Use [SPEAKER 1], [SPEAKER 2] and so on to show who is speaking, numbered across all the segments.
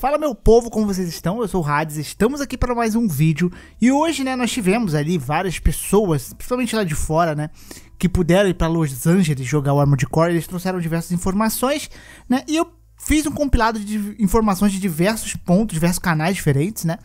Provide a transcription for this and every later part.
[SPEAKER 1] Fala meu povo, como vocês estão? Eu sou o Hades, estamos aqui para mais um vídeo e hoje, né, nós tivemos ali várias pessoas, principalmente lá de fora, né, que puderam ir para Los Angeles jogar o Armored Core, eles trouxeram diversas informações, né, e eu fiz um compilado de informações de diversos pontos, diversos canais diferentes, né,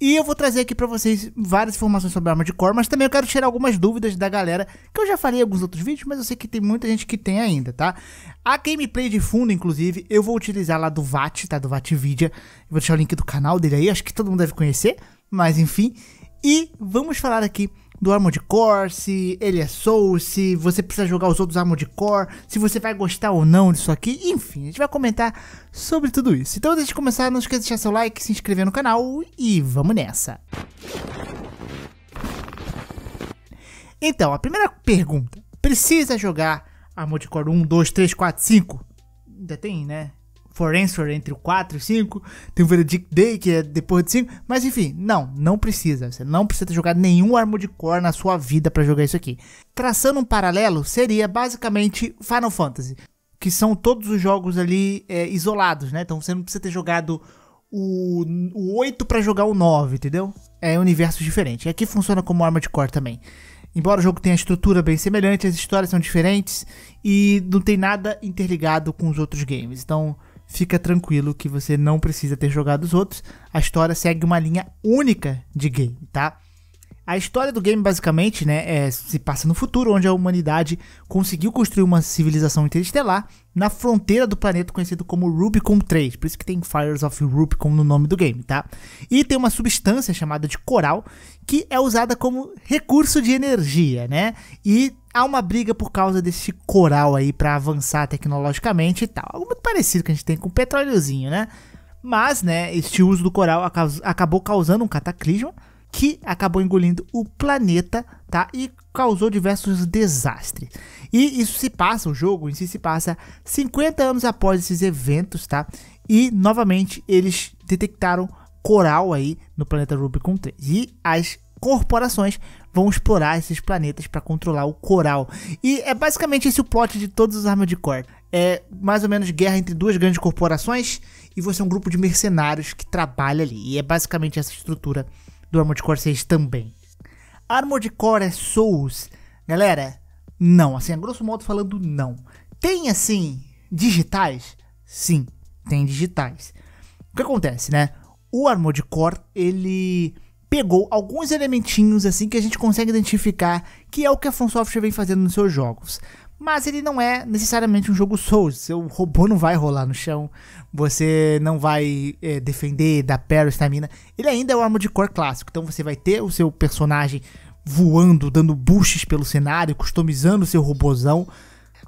[SPEAKER 1] e eu vou trazer aqui para vocês várias informações sobre a Armored Core, mas também eu quero tirar algumas dúvidas da galera, que eu já falei em alguns outros vídeos, mas eu sei que tem muita gente que tem ainda, tá? A gameplay de fundo, inclusive, eu vou utilizar lá do VAT, tá? Do VATVIDIA. Vou deixar o link do canal dele aí, acho que todo mundo deve conhecer, mas enfim. E vamos falar aqui do Armored Core, se ele é Soul, se você precisa jogar os outros Armored Core, se você vai gostar ou não disso aqui, enfim, a gente vai comentar sobre tudo isso. Então, antes de começar, não esqueça de deixar seu like, se inscrever no canal e vamos nessa! Então, a primeira pergunta, precisa jogar Armored Core 1, 2, 3, 4, 5? Ainda tem, né? For Answer entre o 4 e 5, tem o Verdict Day, que é depois de 5, mas enfim, não, não precisa. Você não precisa ter jogado nenhum Armored Core na sua vida para jogar isso aqui. Traçando um paralelo, seria basicamente Final Fantasy, que são todos os jogos ali é, isolados, né? Então você não precisa ter jogado o, o 8 para jogar o 9, entendeu? É um universo diferente. E aqui funciona como Armored Core também. Embora o jogo tenha estrutura bem semelhante, as histórias são diferentes e não tem nada interligado com os outros games. Então, fica tranquilo que você não precisa ter jogado os outros. A história segue uma linha única de game, tá? A história do game, basicamente, né, é, se passa no futuro, onde a humanidade conseguiu construir uma civilização interestelar na fronteira do planeta conhecido como Rubicon 3. Por isso que tem Fires of Rubicon no nome do game, tá? E tem uma substância chamada de coral, que é usada como recurso de energia, né? E há uma briga por causa desse coral aí para avançar tecnologicamente e tal. Algo muito parecido que a gente tem com o petróleo, né? Mas, né, este uso do coral acabou causando um cataclismo que acabou engolindo o planeta, tá? E causou diversos desastres. E isso se passa, o jogo em si se passa 50 anos após esses eventos, tá? E novamente eles detectaram coral aí no planeta Rubicon 3. E as corporações vão explorar esses planetas para controlar o coral. E é basicamente esse o plot de todos os armas de core. É mais ou menos guerra entre duas grandes corporações e você é um grupo de mercenários que trabalha ali. E é basicamente essa estrutura do Armored Core 6 também. Armored Core é Souls? Galera, não. Assim, a grosso modo falando, não. Tem, assim, digitais? Sim, tem digitais. O que acontece, né? O Armored Core, ele pegou alguns elementinhos assim que a gente consegue identificar que é o que a Funsoft vem fazendo nos seus jogos mas ele não é necessariamente um jogo Souls. Seu robô não vai rolar no chão, você não vai é, defender, dar parry, estamina. Ele ainda é um Armored Core clássico, então você vai ter o seu personagem voando, dando boosts pelo cenário, customizando o seu robozão,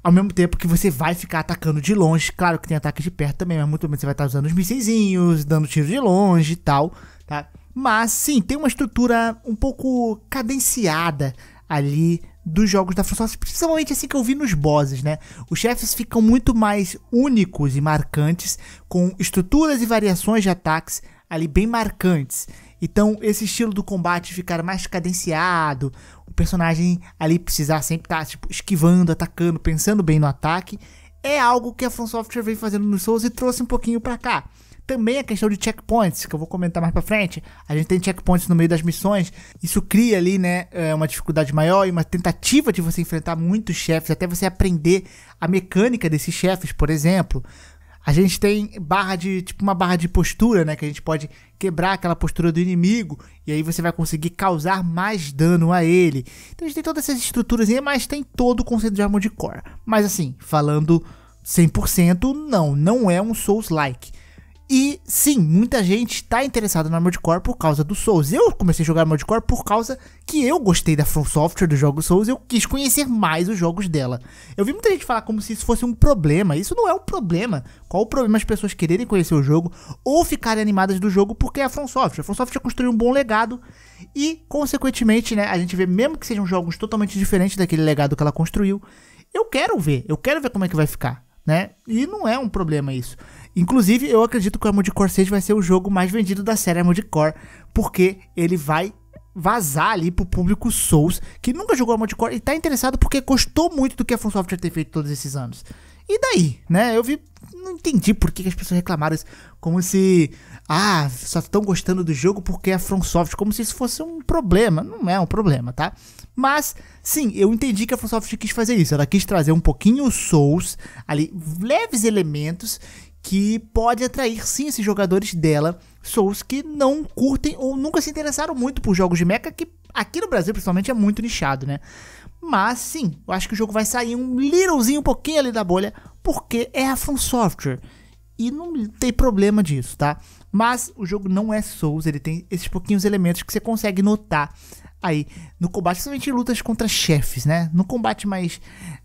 [SPEAKER 1] ao mesmo tempo que você vai ficar atacando de longe. Claro que tem ataque de perto também, mas muito menos você vai estar usando os mísseizinhos, dando tiro de longe e tal, tá? Mas sim, tem uma estrutura um pouco cadenciada ali dos jogos da FromSoft, principalmente assim que eu vi nos bosses, né? Os chefes ficam muito mais únicos e marcantes, com estruturas e variações de ataques ali bem marcantes. Então, esse estilo do combate ficar mais cadenciado, o personagem ali precisar sempre estar tá, tipo, esquivando, atacando, pensando bem no ataque, é algo que a From Software vem fazendo nos Souls e trouxe um pouquinho para cá. Também a questão de checkpoints, que eu vou comentar mais para frente. A gente tem checkpoints no meio das missões. Isso cria ali, né, eh, uma dificuldade maior e uma tentativa de você enfrentar muitos chefes, até você aprender a mecânica desses chefes, por exemplo. A gente tem barra de, tipo uma barra de postura, né, que a gente pode quebrar aquela postura do inimigo e aí você vai conseguir causar mais dano a ele. Então a gente tem todas essas estruturas mas tem todo o conceito de Armored Core. Mas assim, falando 100%, não, não é um Souls-like e sim, muita gente tá interessada no Armored Core por causa do Souls. Eu comecei a jogar Armored Core por causa que eu gostei da From Software do jogo Souls, eu quis conhecer mais os jogos dela. Eu vi muita gente falar como se isso fosse um problema. Isso não é um problema. Qual o problema as pessoas quererem conhecer o jogo ou ficarem animadas do jogo porque é a From Software. A From Software construiu um bom legado e, consequentemente, né, a gente vê mesmo que sejam jogos totalmente diferentes daquele legado que ela construiu. Eu quero ver, eu quero ver como é que vai ficar, né? E não é um problema isso. Inclusive, eu acredito que o Armored Core 6 vai ser o jogo mais vendido da série Armored Core, porque ele vai vazar ali pro público Souls, que nunca jogou Armored Core e tá interessado porque custou muito do que a From Software ter feito todos esses anos. E daí, né? Eu vi, não entendi por que as pessoas reclamaram isso, como se, ah, só estão gostando do jogo porque é a From Software, como se isso fosse um problema. Não é um problema, tá? Mas, sim, eu entendi que a From quis fazer isso. Ela quis trazer um pouquinho Souls, ali, leves elementos, que pode atrair sim esses jogadores dela, souls que não curtem ou nunca se interessaram muito por jogos de mecha, que aqui no Brasil principalmente é muito nichado, né? Mas sim, eu acho que o jogo vai sair um littlezinho, um pouquinho ali da bolha, porque é a Fun Software. E não tem problema disso, tá? Mas o jogo não é Souls, ele tem esses pouquinhos elementos que você consegue notar aí no combate, principalmente em lutas contra chefes, né? No combate mais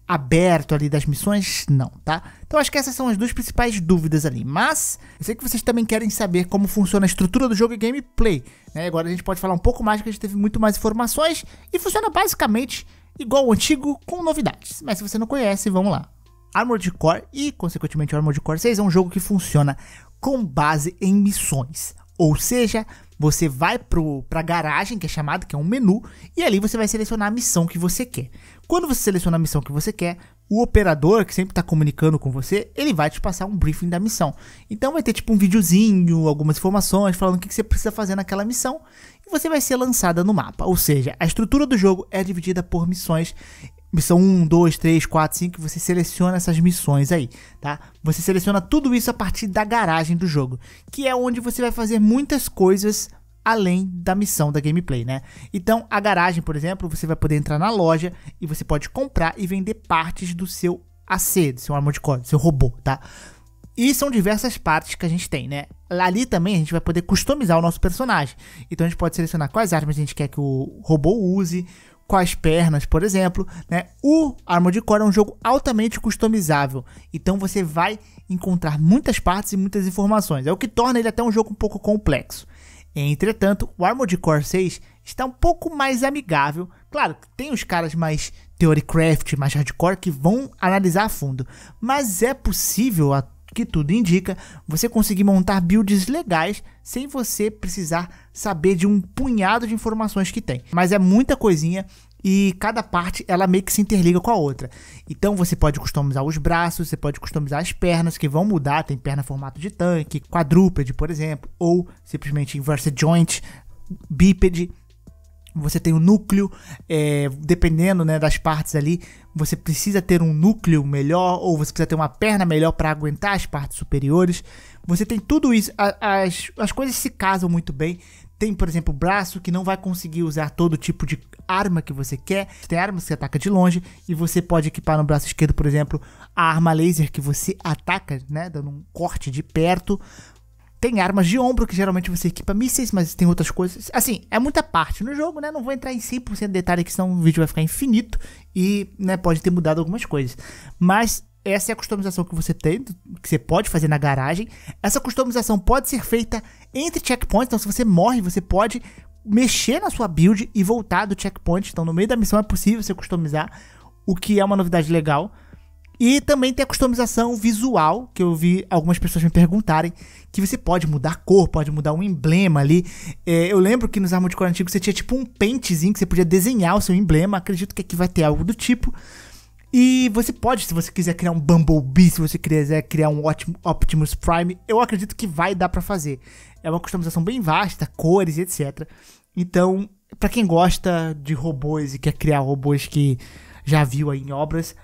[SPEAKER 1] aberto ali das missões, não, tá? Então acho que essas são as duas principais dúvidas ali. Mas eu sei que vocês também querem saber como funciona a estrutura do jogo e gameplay. Né? Agora a gente pode falar um pouco mais, que a gente teve muito mais informações e funciona basicamente igual o antigo, com novidades. Mas se você não conhece, vamos lá. Armored Core e, consequentemente, Armored Core 6 é um jogo que funciona com base em missões. Ou seja, você vai pro, pra garagem, que é chamado, que é um menu, e ali você vai selecionar a missão que você quer. Quando você seleciona a missão que você quer, o operador que sempre está comunicando com você, ele vai te passar um briefing da missão. Então vai ter tipo um videozinho, algumas informações falando o que, que você precisa fazer naquela missão e você vai ser lançada no mapa. Ou seja, a estrutura do jogo é dividida por missões missão 1, 2, 3, 4, 5, você seleciona essas missões aí, tá? Você seleciona tudo isso a partir da garagem do jogo, que é onde você vai fazer muitas coisas além da missão da gameplay, né? Então, a garagem, por exemplo, você vai poder entrar na loja e você pode comprar e vender partes do seu AC, do seu armor de código, do seu robô, tá? E são diversas partes que a gente tem, né? Ali também a gente vai poder customizar o nosso personagem. Então a gente pode selecionar quais armas a gente quer que o robô use, com as pernas, por exemplo, né? O Armored Core é um jogo altamente customizável, então você vai encontrar muitas partes e muitas informações, é o que torna ele até um jogo um pouco complexo. Entretanto, o Armored Core 6 está um pouco mais amigável. Claro, tem os caras mais theorycraft, mais hardcore que vão analisar a fundo, mas é possível a que tudo indica, você conseguir montar builds legais sem você precisar saber de um punhado de informações que tem. Mas é muita coisinha e cada parte ela meio que se interliga com a outra. Então você pode customizar os braços, você pode customizar as pernas que vão mudar, tem perna formato de tanque, quadrúpede, por exemplo, ou simplesmente inversa joint, bípede você tem o um núcleo, é, dependendo né, das partes ali, você precisa ter um núcleo melhor ou você precisa ter uma perna melhor para aguentar as partes superiores. Você tem tudo isso, as, as coisas se casam muito bem. Tem, por exemplo, o braço que não vai conseguir usar todo tipo de arma que você quer. Tem armas que ataca de longe e você pode equipar no braço esquerdo, por exemplo, a arma laser que você ataca, né, dando um corte de perto. Tem armas de ombro, que geralmente você equipa mísseis, mas tem outras coisas. Assim, é muita parte no jogo, né? Não vou entrar em 100% de detalhe, que senão o vídeo vai ficar infinito e né, pode ter mudado algumas coisas. Mas essa é a customização que você tem, que você pode fazer na garagem. Essa customização pode ser feita entre checkpoints, então se você morre, você pode mexer na sua build e voltar do checkpoint. Então no meio da missão é possível você customizar, o que é uma novidade legal. E também tem a customização visual, que eu vi algumas pessoas me perguntarem, que você pode mudar a cor, pode mudar um emblema ali. É, eu lembro que nos Armored Core antigos você tinha tipo um pentezinho que você podia desenhar o seu emblema, acredito que aqui vai ter algo do tipo. E você pode, se você quiser criar um Bumblebee, se você quiser criar um Optimus Prime, eu acredito que vai dar para fazer. É uma customização bem vasta, cores e etc. Então, para quem gosta de robôs e quer criar robôs que já viu aí em obras,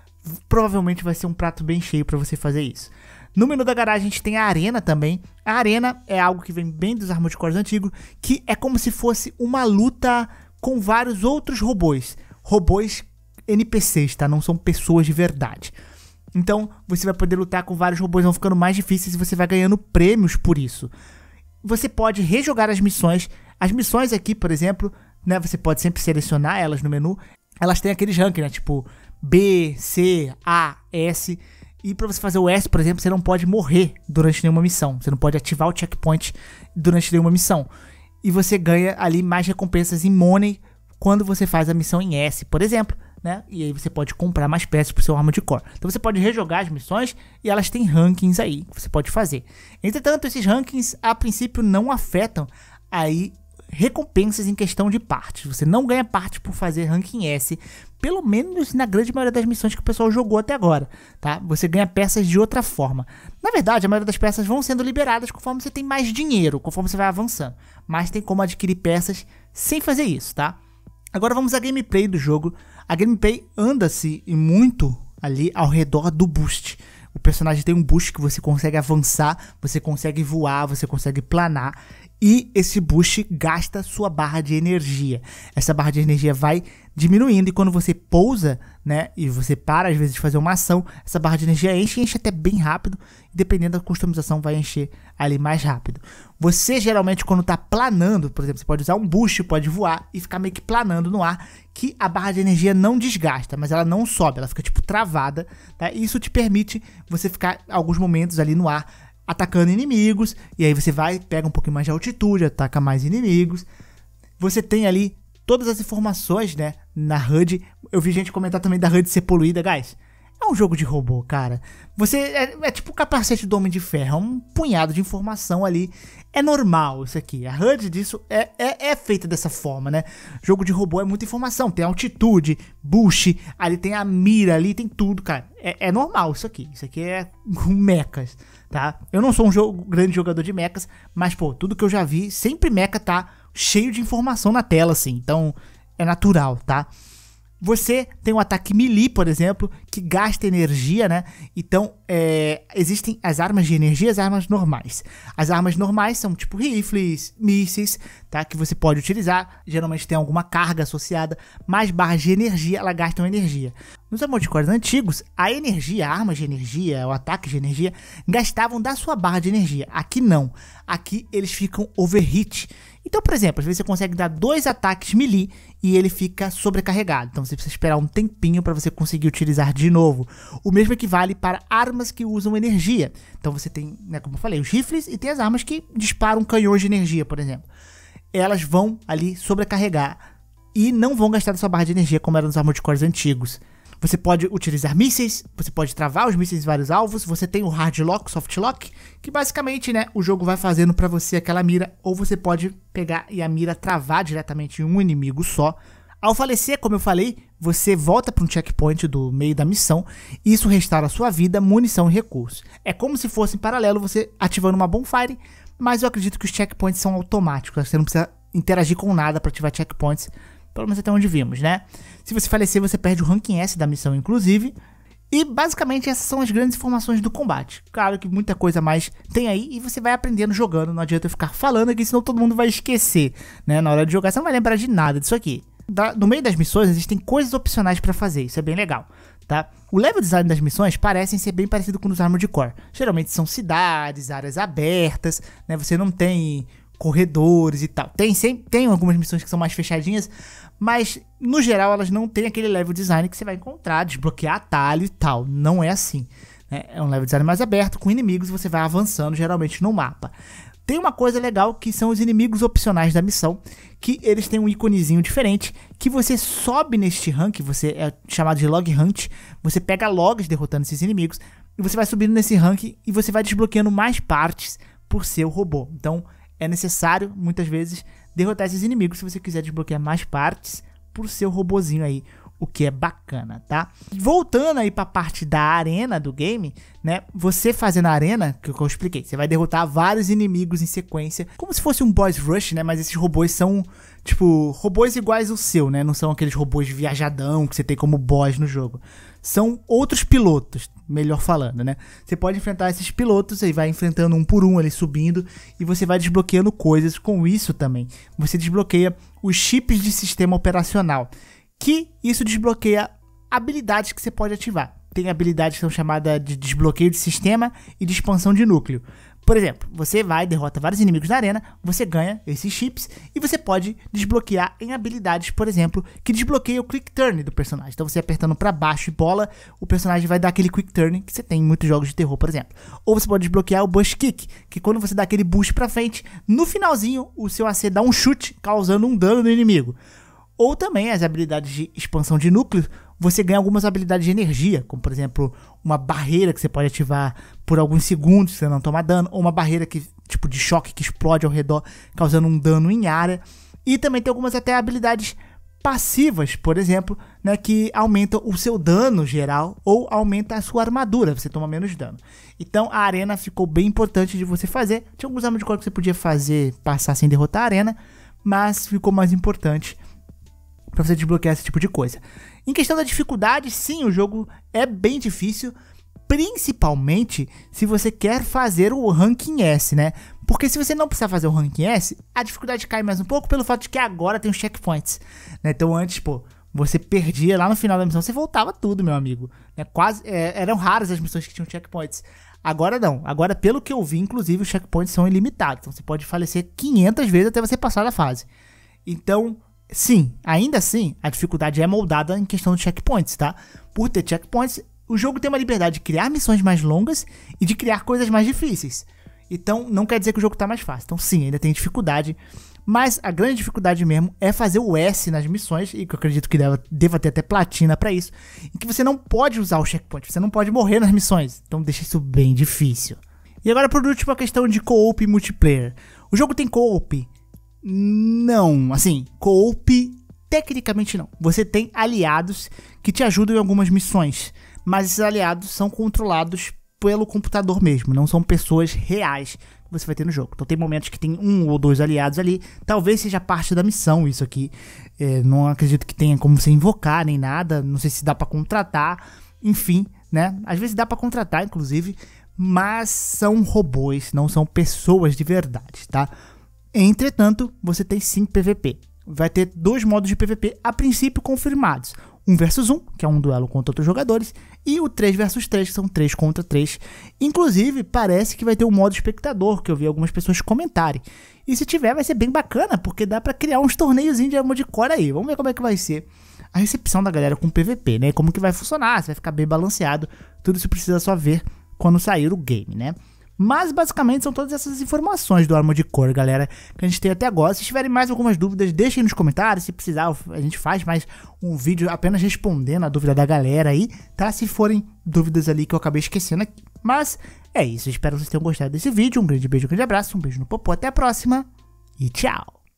[SPEAKER 1] provavelmente vai ser um prato bem cheio para você fazer isso. No menu da garagem a gente tem a arena também. A arena é algo que vem bem dos Armored Cores antigos, que é como se fosse uma luta com vários outros robôs. Robôs NPCs, tá? Não são pessoas de verdade. Então, você vai poder lutar com vários robôs, vão ficando mais difíceis e você vai ganhando prêmios por isso. Você pode rejogar as missões. As missões aqui, por exemplo, né, você pode sempre selecionar elas no menu. Elas têm aqueles rankings, né? Tipo, B, C, A, S. E para você fazer o S, por exemplo, você não pode morrer durante nenhuma missão. Você não pode ativar o checkpoint durante nenhuma missão. E você ganha ali mais recompensas em money quando você faz a missão em S, por exemplo. Né? E aí você pode comprar mais peças para o seu arma de core. Então você pode rejogar as missões e elas têm rankings aí que você pode fazer. Entretanto, esses rankings a princípio não afetam aí recompensas em questão de partes. Você não ganha parte por fazer ranking S, pelo menos na grande maioria das missões que o pessoal jogou até agora, tá? Você ganha peças de outra forma. Na verdade, a maioria das peças vão sendo liberadas conforme você tem mais dinheiro, conforme você vai avançando. Mas tem como adquirir peças sem fazer isso, tá? Agora vamos à gameplay do jogo. A gameplay anda-se muito ali ao redor do boost. O personagem tem um boost que você consegue avançar, você consegue voar, você consegue planar e esse boost gasta sua barra de energia. Essa barra de energia vai diminuindo e quando você pousa, né, e você para às vezes de fazer uma ação, essa barra de energia enche, enche até bem rápido, dependendo da customização vai encher ali mais rápido. Você geralmente quando está planando, por exemplo, você pode usar um boost, pode voar e ficar meio que planando no ar, que a barra de energia não desgasta, mas ela não sobe, ela fica tipo travada, tá? E isso te permite você ficar alguns momentos ali no ar atacando inimigos, e aí você vai, pega um pouquinho mais de altitude, ataca mais inimigos. Você tem ali todas as informações, né, na HUD. Eu vi gente comentar também da HUD ser poluída, guys. É um jogo de robô, cara. Você é, é tipo o capacete do Homem de Ferro, é um punhado de informação ali. É normal isso aqui. A HUD disso é, é, é feita dessa forma, né? Jogo de robô é muita informação. Tem altitude, bush, ali tem a mira, ali tem tudo, cara. É, é normal isso aqui. Isso aqui é mecas, tá? Eu não sou um jogo, grande jogador de mecas, mas, pô, tudo que eu já vi, sempre meca tá cheio de informação na tela, assim. Então, é natural, tá? Você tem um ataque melee, por exemplo, que gasta energia, né? Então, é, existem as armas de energia e as armas normais. As armas normais são tipo rifles, mísseis, tá? Que você pode utilizar. Geralmente tem alguma carga associada, mas barras de energia, elas gastam energia. Nos emoticons antigos, a energia, a arma de energia, o ataque de energia, gastavam da sua barra de energia. Aqui não. Aqui eles ficam overhit. Então, por exemplo, às vezes você consegue dar dois ataques melee e ele fica sobrecarregado. Então você precisa esperar um tempinho para você conseguir utilizar de novo. O mesmo equivale para armas que usam energia. Então você tem, né, como eu falei, os rifles e tem as armas que disparam canhões de energia, por exemplo. Elas vão ali sobrecarregar e não vão gastar sua barra de energia como era nos Armored Cores antigos. Você pode utilizar mísseis, você pode travar os mísseis em vários alvos, você tem o hard lock, soft lock, que basicamente, né, o jogo vai fazendo para você aquela mira, ou você pode pegar e a mira travar diretamente em um inimigo só. Ao falecer, como eu falei, você volta para um checkpoint do meio da missão, e isso restaura sua vida, munição e recursos. É como se fosse em paralelo você ativando uma bonfire, mas eu acredito que os checkpoints são automáticos, você não precisa interagir com nada para ativar checkpoints pelo menos até onde vimos, né? Se você falecer, você perde o ranking S da missão, inclusive. E basicamente essas são as grandes informações do combate. Claro que muita coisa mais tem aí e você vai aprendendo jogando. Não adianta eu ficar falando aqui, senão todo mundo vai esquecer, né? Na hora de jogar, você não vai lembrar de nada disso aqui. Da, no meio das missões existem coisas opcionais para fazer, isso é bem legal, tá? O level design das missões parecem ser bem parecido com os Armored Core. Geralmente são cidades, áreas abertas, né? Você não tem corredores e tal. Tem, sempre, tem algumas missões que são mais fechadinhas, mas no geral elas não têm aquele level design que você vai encontrar, desbloquear atalho e tal. Não é assim. Né? É um level design mais aberto, com inimigos, você vai avançando geralmente no mapa. Tem uma coisa legal que são os inimigos opcionais da missão, que eles têm um íconezinho diferente, que você sobe neste rank, você é chamado de log hunt, você pega logs derrotando esses inimigos, e você vai subindo nesse rank e você vai desbloqueando mais partes por seu robô. Então, é necessário, muitas vezes, derrotar esses inimigos se você quiser desbloquear mais partes pro seu robozinho aí, o que é bacana, tá? Voltando aí pra parte da arena do game, né? Você fazendo a arena, que é eu expliquei, você vai derrotar vários inimigos em sequência, como se fosse um boss rush, né? Mas esses robôs são Tipo, robôs iguais ao seu, né? Não são aqueles robôs viajadão que você tem como boss no jogo. São outros pilotos, melhor falando, né? Você pode enfrentar esses pilotos, e vai enfrentando um por um ali subindo e você vai desbloqueando coisas com isso também. Você desbloqueia os chips de sistema operacional, que isso desbloqueia habilidades que você pode ativar. Tem habilidades que são chamadas de desbloqueio de sistema e de expansão de núcleo. Por exemplo, você vai, derrota vários inimigos na arena, você ganha esses chips e você pode desbloquear em habilidades, por exemplo, que desbloqueia o quick turn do personagem. Então você apertando para baixo e bola, o personagem vai dar aquele quick turn que você tem em muitos jogos de terror, por exemplo. Ou você pode desbloquear o bush kick, que quando você dá aquele boost para frente, no finalzinho o seu AC dá um chute causando um dano no inimigo. Ou também as habilidades de expansão de núcleo, você ganha algumas habilidades de energia, como por exemplo, uma barreira que você pode ativar por alguns segundos, se você não tomar dano, ou uma barreira que tipo de choque que explode ao redor, causando um dano em área. E também tem algumas até habilidades passivas, por exemplo, né, que aumentam o seu dano geral ou aumenta a sua armadura, você toma menos dano. Então a arena ficou bem importante de você fazer. Tinha alguns armas de que você podia fazer passar sem derrotar a arena, mas ficou mais importante para você desbloquear esse tipo de coisa. Em questão da dificuldade, sim, o jogo é bem difícil, principalmente se você quer fazer o ranking S, né? Porque se você não precisar fazer o ranking S, a dificuldade cai mais um pouco pelo fato de que agora tem os checkpoints, né? Então antes, pô, você perdia lá no final da missão, você voltava tudo, meu amigo. Né? Quase, é, eram raras as missões que tinham checkpoints. Agora não. Agora, pelo que eu vi, inclusive, os checkpoints são ilimitados. Então você pode falecer 500 vezes até você passar da fase. Então, Sim, ainda assim, a dificuldade é moldada em questão de checkpoints, tá? Por ter checkpoints, o jogo tem uma liberdade de criar missões mais longas e de criar coisas mais difíceis. Então, não quer dizer que o jogo está mais fácil. Então, sim, ainda tem dificuldade. Mas a grande dificuldade mesmo é fazer o S nas missões, e que eu acredito que deva, deva ter até platina para isso, em que você não pode usar o checkpoint, você não pode morrer nas missões. Então, deixa isso bem difícil. E agora, por último, a questão de co-op e multiplayer. O jogo tem co-op, não, assim, co-op tecnicamente não. Você tem aliados que te ajudam em algumas missões, mas esses aliados são controlados pelo computador mesmo, não são pessoas reais que você vai ter no jogo. Então tem momentos que tem um ou dois aliados ali, talvez seja parte da missão isso aqui. É, não acredito que tenha como você invocar nem nada, não sei se dá para contratar, enfim, né? Às vezes dá para contratar, inclusive, mas são robôs, não são pessoas de verdade, tá? Entretanto, você tem sim PVP. Vai ter dois modos de PVP a princípio confirmados. Um versus um, que é um duelo contra outros jogadores, e o 3 versus 3, que são 3 contra 3. Inclusive, parece que vai ter um modo espectador, que eu vi algumas pessoas comentarem. E se tiver, vai ser bem bacana, porque dá para criar uns torneiozinhos de amor de core aí. Vamos ver como é que vai ser a recepção da galera com PVP, né? Como que vai funcionar, se vai ficar bem balanceado. Tudo isso precisa só ver quando sair o game, né? Mas basicamente são todas essas informações do Arma de Cor, galera, que a gente tem até agora. Se tiverem mais algumas dúvidas, deixem nos comentários. Se precisar, a gente faz mais um vídeo apenas respondendo a dúvida da galera aí, tá? Se forem dúvidas ali que eu acabei esquecendo aqui. Mas é isso, espero que vocês tenham gostado desse vídeo. Um grande beijo, um grande abraço, um beijo no popô, até a próxima e tchau!